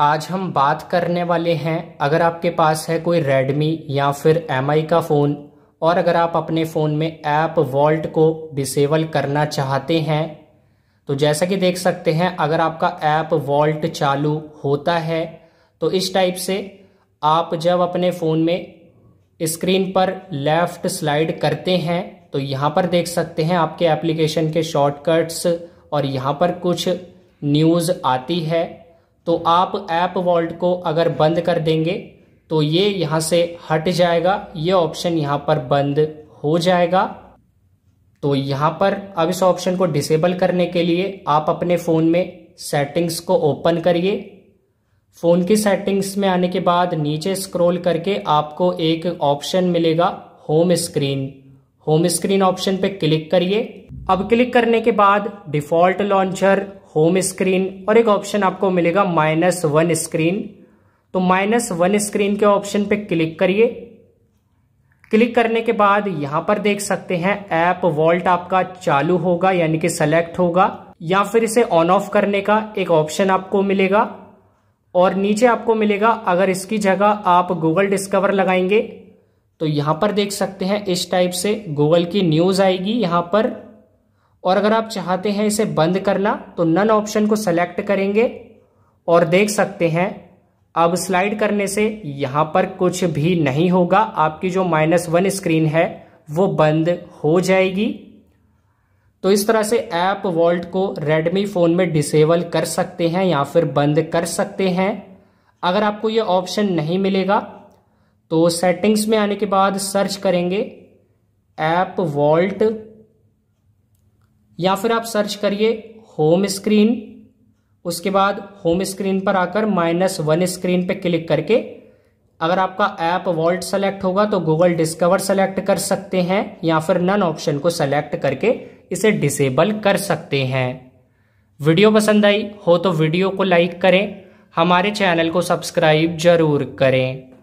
आज हम बात करने वाले हैं अगर आपके पास है कोई Redmi या फिर एम का फ़ोन और अगर आप अपने फ़ोन में ऐप वॉल्ट को डिसेबल करना चाहते हैं तो जैसा कि देख सकते हैं अगर आपका ऐप वॉल्ट चालू होता है तो इस टाइप से आप जब अपने फ़ोन में स्क्रीन पर लेफ़्ट स्लाइड करते हैं तो यहाँ पर देख सकते हैं आपके एप्लीकेशन के शॉर्टकट्स और यहाँ पर कुछ न्यूज़ आती है तो आप ऐप वॉल्ट को अगर बंद कर देंगे तो ये यहां से हट जाएगा ये ऑप्शन यहाँ पर बंद हो जाएगा तो यहां पर अब इस ऑप्शन को डिसेबल करने के लिए आप अपने फ़ोन में सेटिंग्स को ओपन करिए फ़ोन की सेटिंग्स में आने के बाद नीचे स्क्रॉल करके आपको एक ऑप्शन मिलेगा home screen home screen option पे क्लिक करिए अब क्लिक करने के बाद डिफॉल्ट लॉन्चर होम स्क्रीन और एक ऑप्शन आपको मिलेगा माइनस वन स्क्रीन तो माइनस वन स्क्रीन के ऑप्शन पे क्लिक करिए क्लिक करने के बाद यहां पर देख सकते हैं ऐप वॉल्ट आपका चालू होगा यानी कि सेलेक्ट होगा या फिर इसे ऑन ऑफ करने का एक ऑप्शन आपको मिलेगा और नीचे आपको मिलेगा अगर इसकी जगह आप गूगल डिस्कवर लगाएंगे तो यहां पर देख सकते हैं इस टाइप से गूगल की न्यूज आएगी यहां पर और अगर आप चाहते हैं इसे बंद करना तो नन ऑप्शन को सेलेक्ट करेंगे और देख सकते हैं अब स्लाइड करने से यहां पर कुछ भी नहीं होगा आपकी जो माइनस वन स्क्रीन है वो बंद हो जाएगी तो इस तरह से ऐप वॉल्ट को रेडमी फ़ोन में डिसेबल कर सकते हैं या फिर बंद कर सकते हैं अगर आपको ये ऑप्शन नहीं मिलेगा तो सेटिंग्स में आने के बाद सर्च करेंगे ऐप वॉल्ट या फिर आप सर्च करिए होम स्क्रीन उसके बाद होम स्क्रीन पर आकर माइनस वन स्क्रीन पे क्लिक करके अगर आपका ऐप वॉल्ट सेलेक्ट होगा तो गूगल डिस्कवर सेलेक्ट कर सकते हैं या फिर नन ऑप्शन को सेलेक्ट करके इसे डिसेबल कर सकते हैं वीडियो पसंद आई हो तो वीडियो को लाइक करें हमारे चैनल को सब्सक्राइब जरूर करें